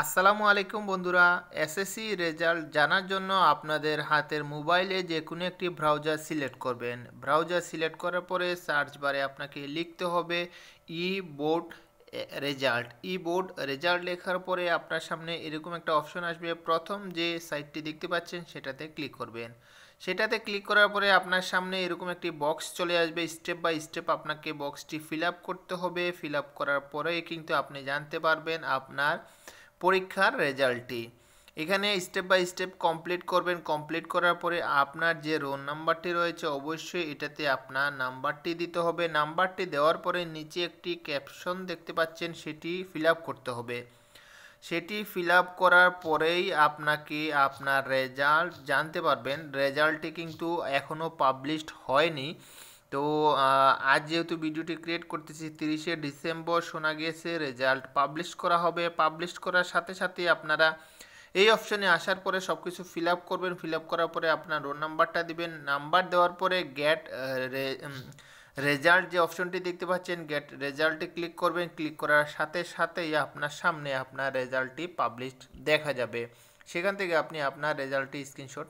আসসালামু আলাইকুম বন্ধুরা এসএসসি রেজাল্ট জানার জন্য আপনাদের হাতের মোবাইলে যে কোনো একটি ব্রাউজার সিলেক্ট করবেন ব্রাউজার সিলেক্ট করার পরে সার্চ বারে আপনাকে লিখতে হবে e board result e board result লেখার পরে আপনার সামনে এরকম একটা অপশন আসবে প্রথম যে সাইটটি দেখতে পাচ্ছেন সেটাতে ক্লিক করবেন সেটাতে ক্লিক করার পরে আপনার সামনে এরকম একটি বক্স চলে আসবে স্টেপ বাই স্টেপ আপনাকে বক্সটি ফিল করতে হবে ফিল করার পরে কিন্তু আপনি জানতে পারবেন আপনার পরীক্ষার রেজাল্টটি এখানে স্টেপ বাই স্টেপ কমপ্লিট করবেন কমপ্লিট করার পরে আপনার যে রোল নাম্বারটি রয়েছে অবশ্যই এটাতে আপনার নাম্বারটি দিতে হবে নাম্বারটি দেওয়ার পরে নিচে একটি ক্যাপশন দেখতে পাচ্ছেন সেটি ফিল করতে হবে সেটি ফিল করার পরেই আপনাকে আপনার রেজাল্ট জানতে পারবেন রেজাল্টটি কিন্তু এখনও পাবলিশড হয়নি তো আজ যেহেতু ভিডিওটি ক্রিয়েট করতেছি তিরিশে ডিসেম্বর শোনা গিয়েছে রেজাল্ট পাবলিশ করা হবে পাবলিশ করার সাথে সাথে আপনারা এই অপশনে আসার পরে সব কিছু ফিল আপ করবেন ফিল আপ করার পরে আপনার রোল নাম্বারটা দিবেন নাম্বার দেওয়ার পরে গেট রেজাল্ট যে অপশনটি দেখতে পাচ্ছেন গ্যাট রেজাল্টে ক্লিক করবেন ক্লিক করার সাথে সাথেই আপনার সামনে আপনার রেজাল্টটি পাবলিশড দেখা যাবে সেখান থেকে আপনি আপনার রেজাল্টটি স্ক্রিনশট